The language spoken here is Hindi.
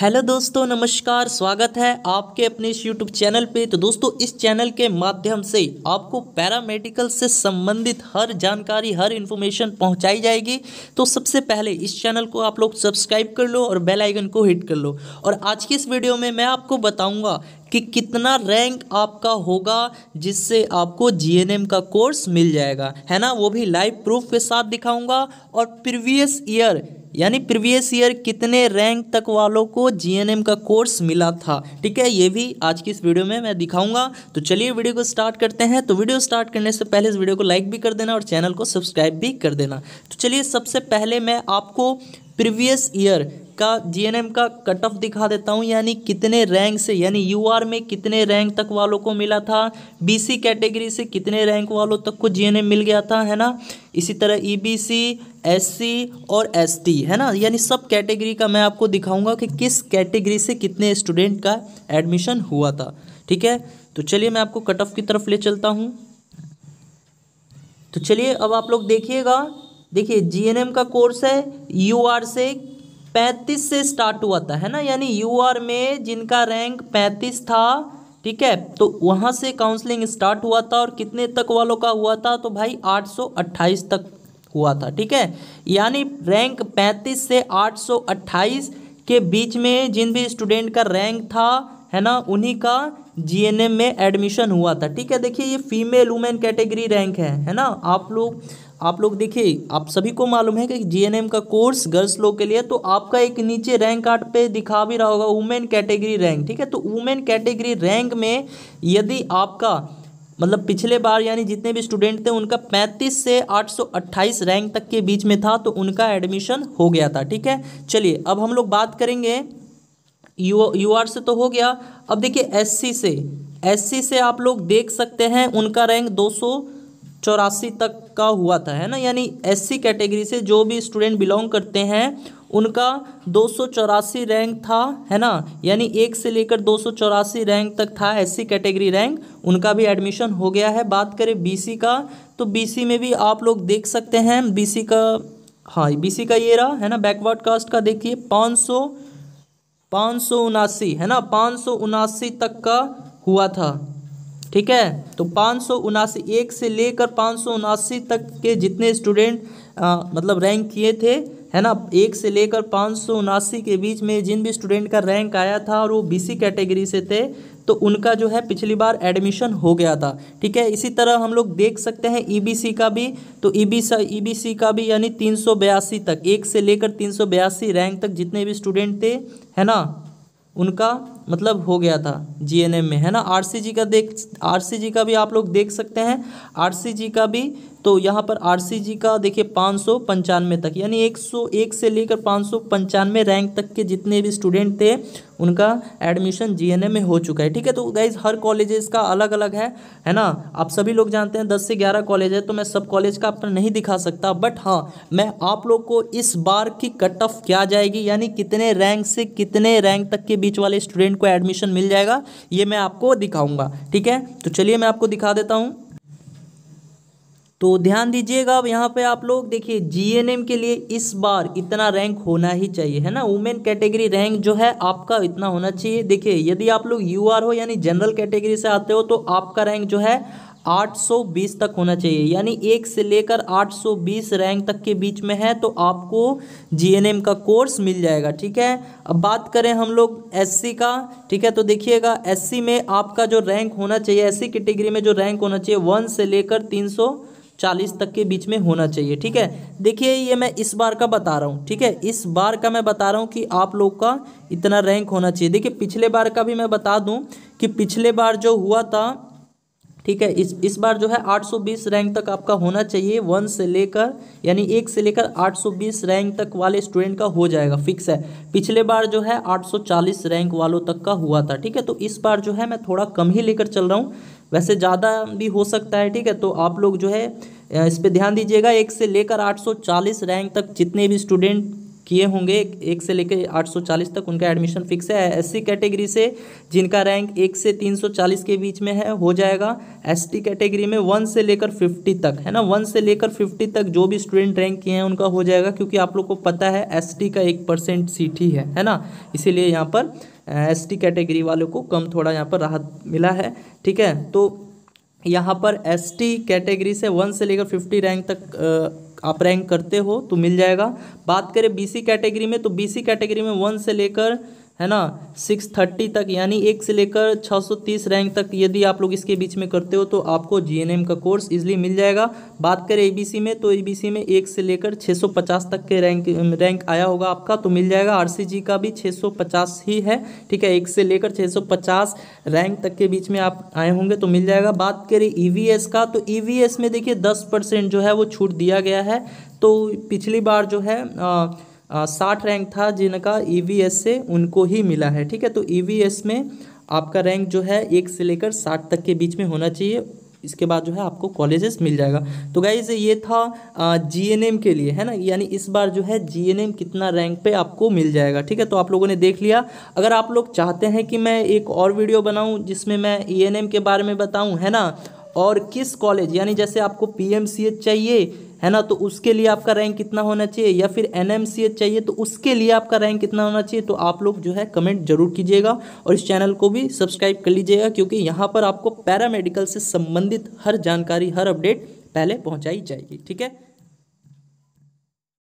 हेलो दोस्तों नमस्कार स्वागत है आपके अपने इस यूट्यूब चैनल पे तो दोस्तों इस चैनल के माध्यम से आपको पैरामेडिकल से संबंधित हर जानकारी हर इन्फॉर्मेशन पहुंचाई जाएगी तो सबसे पहले इस चैनल को आप लोग सब्सक्राइब कर लो और बेल आइकन को हिट कर लो और आज की इस वीडियो में मैं आपको बताऊँगा कि कितना रैंक आपका होगा जिससे आपको जीएनएम का कोर्स मिल जाएगा है ना वो भी लाइव प्रूफ के साथ दिखाऊंगा और प्रीवियस ईयर यानी प्रीवियस ईयर कितने रैंक तक वालों को जीएनएम का कोर्स मिला था ठीक है ये भी आज की इस वीडियो में मैं दिखाऊंगा तो चलिए वीडियो को स्टार्ट करते हैं तो वीडियो स्टार्ट करने से पहले इस वीडियो को लाइक भी कर देना और चैनल को सब्सक्राइब भी कर देना तो चलिए सबसे पहले मैं आपको प्रीवियस ईयर का जीएनएम का कट ऑफ दिखा देता हूँ यानी कितने रैंक से यानी यूआर में कितने रैंक तक वालों को मिला था बीसी कैटेगरी से कितने रैंक वालों तक को जीएनएम मिल गया था है ना इसी तरह ईबीसी e एससी और एसटी है ना यानी सब कैटेगरी का मैं आपको दिखाऊंगा कि किस कैटेगरी से कितने स्टूडेंट का एडमिशन हुआ था ठीक है तो चलिए मैं आपको कट ऑफ की तरफ ले चलता हूँ तो चलिए अब आप लोग देखिएगा देखिए जीएनएम का कोर्स है यूआर से पैंतीस से स्टार्ट हुआ था है ना यानी यूआर में जिनका रैंक पैंतीस था ठीक है तो वहाँ से काउंसलिंग स्टार्ट हुआ था और कितने तक वालों का हुआ था तो भाई आठ तक हुआ था ठीक है यानी रैंक पैंतीस से आठ के बीच में जिन भी स्टूडेंट का रैंक था है ना उन्हीं का जीएनएम में एडमिशन हुआ था ठीक है देखिए ये फीमेल वुमेन कैटेगरी रैंक है है ना आप लोग आप लोग देखिए आप सभी को मालूम है कि जीएनएम का कोर्स गर्ल्स लोग के लिए तो आपका एक नीचे रैंक कार्ड पे दिखा भी रहा होगा वुमेन कैटेगरी रैंक ठीक है तो वुमेन कैटेगरी रैंक में यदि आपका मतलब पिछले बार यानी जितने भी स्टूडेंट थे उनका 35 से 828 रैंक तक के बीच में था तो उनका एडमिशन हो गया था ठीक है चलिए अब हम लोग बात करेंगे यू यू आर से तो हो गया अब देखिए एस से एस से आप लोग देख सकते हैं उनका रैंक दो सौ चौरासी तक का हुआ था है ना यानी एससी कैटेगरी से जो भी स्टूडेंट बिलोंग करते हैं उनका दो रैंक था है ना यानी एक से लेकर दो रैंक तक था एससी कैटेगरी रैंक उनका भी एडमिशन हो गया है बात करें बी का तो बी में भी आप लोग देख सकते हैं बी का हाँ बी का ये रहा है ना बैकवर्ड कास्ट का देखिए पाँच सौ पाँच सौ उनासी है ना पाँच सौ उनासी तक का हुआ था ठीक है तो पाँच सौ उनासी एक से लेकर पाँच सौ उनासी तक के जितने स्टूडेंट मतलब रैंक किए थे है ना एक से लेकर पाँच सौ उनासी के बीच में जिन भी स्टूडेंट का रैंक आया था और वो बीसी कैटेगरी से थे तो उनका जो है पिछली बार एडमिशन हो गया था ठीक है इसी तरह हम लोग देख सकते हैं ईबीसी e का भी तो ई e बी e का भी यानी तीन तक एक से लेकर तीन रैंक तक जितने भी स्टूडेंट थे है ना उनका मतलब हो गया था जीएनएम में है ना आरसीजी का देख आरसीजी का भी आप लोग देख सकते हैं आरसीजी का भी तो यहाँ पर आरसीजी का देखिए पाँच सौ पंचानवे तक यानी एक सौ एक से लेकर पाँच सौ पंचानवे रैंक तक के जितने भी स्टूडेंट थे उनका एडमिशन जीएनएम में हो चुका है ठीक है तो गाइज हर कॉलेजेस का अलग अलग है है ना आप सभी लोग जानते हैं दस से ग्यारह कॉलेज है तो मैं सब कॉलेज का अपना नहीं दिखा सकता बट हाँ मैं आप लोग को इस बार की कट ऑफ क्या जाएगी यानी कितने रैंक से कितने रैंक तक के बीच वाले स्टूडेंट स्टूडेंट को एडमिशन मिल जाएगा ये मैं आपको दिखाऊंगा ठीक है तो चलिए मैं आपको दिखा देता हूँ तो ध्यान दीजिएगा अब यहाँ पे आप लोग देखिए जीएनएम के लिए इस बार इतना रैंक होना ही चाहिए है ना वुमेन कैटेगरी रैंक जो है आपका इतना होना चाहिए देखिए यदि आप लोग यूआर हो यानी जनरल कैटेगरी से आते हो तो आपका रैंक जो है 820 तक होना चाहिए यानी एक से लेकर 820 रैंक तक के बीच में है तो आपको जीएनएम का कोर्स मिल जाएगा ठीक है अब बात करें हम लोग एससी का ठीक है तो देखिएगा एससी में आपका जो रैंक होना चाहिए एससी कैटेगरी में जो रैंक होना चाहिए वन से लेकर तीन चालीस तक के बीच में होना चाहिए ठीक है देखिए ये मैं इस बार का बता रहा हूँ ठीक है इस बार का मैं बता रहा हूँ कि आप लोग का इतना रैंक होना चाहिए देखिए पिछले बार का भी मैं बता दूँ कि पिछले बार जो हुआ था ठीक है इस इस बार जो है 820 रैंक तक आपका होना चाहिए वन से लेकर यानी एक से लेकर 820 रैंक तक वाले स्टूडेंट का हो जाएगा फिक्स है पिछले बार जो है 840 रैंक वालों तक का हुआ था ठीक है तो इस बार जो है मैं थोड़ा कम ही लेकर चल रहा हूँ वैसे ज़्यादा भी हो सकता है ठीक है तो आप लोग जो है इस पर ध्यान दीजिएगा एक से लेकर 840 रैंक तक जितने भी स्टूडेंट किए होंगे एक से लेकर 840 तक उनका एडमिशन फिक्स है एससी कैटेगरी से जिनका रैंक एक से 340 के बीच में है हो जाएगा एसटी कैटेगरी में वन से लेकर 50 तक है ना वन से लेकर 50 तक जो भी स्टूडेंट रैंक किए हैं उनका हो जाएगा क्योंकि आप लोग को पता है एस का एक परसेंट सीट ही है है ना इसीलिए यहाँ पर एस कैटेगरी वालों को कम थोड़ा यहाँ पर राहत मिला है ठीक है तो यहाँ पर एस कैटेगरी से वन से लेकर फिफ्टी रैंक तक आप रैंक करते हो तो मिल जाएगा बात करें बीसी कैटेगरी में तो बीसी कैटेगरी में वन से लेकर है ना सिक्स थर्टी तक यानी एक से लेकर छः सौ तीस रैंक तक यदि आप लोग इसके बीच में करते हो तो आपको जीएनएम का कोर्स इजली मिल जाएगा बात करें एबीसी में तो एबीसी में एक से लेकर छः सौ पचास तक के रैंक रैंक आया होगा आपका तो मिल जाएगा आरसीजी का भी छः सौ पचास ही है ठीक है एक से लेकर छः सौ पचास रैंक तक के बीच में आप आए होंगे तो मिल जाएगा बात करें ई e का तो ई e में देखिए दस परसेंट जो है वो छूट दिया गया है तो पिछली बार जो है आ, साठ रैंक था जिनका ई e से उनको ही मिला है ठीक है तो ई e में आपका रैंक जो है एक से लेकर साठ तक के बीच में होना चाहिए इसके बाद जो है आपको कॉलेजेस मिल जाएगा तो गाइज ये था जी एन एम के लिए है ना यानी इस बार जो है जी एन एम कितना रैंक पे आपको मिल जाएगा ठीक है तो आप लोगों ने देख लिया अगर आप लोग चाहते हैं कि मैं एक और वीडियो बनाऊं जिसमें मैं ई एन एम के बारे में बताऊं है ना और किस कॉलेज यानी जैसे आपको एच चाहिए है ना तो उसके लिए आपका रैंक कितना होना चाहिए या फिर एन चाहिए तो उसके लिए आपका रैंक कितना होना चाहिए तो आप लोग जो है कमेंट जरूर कीजिएगा और इस चैनल को भी सब्सक्राइब कर लीजिएगा क्योंकि यहाँ पर आपको पैरामेडिकल से संबंधित हर जानकारी हर अपडेट पहले पहुँचाई जाएगी ठीक है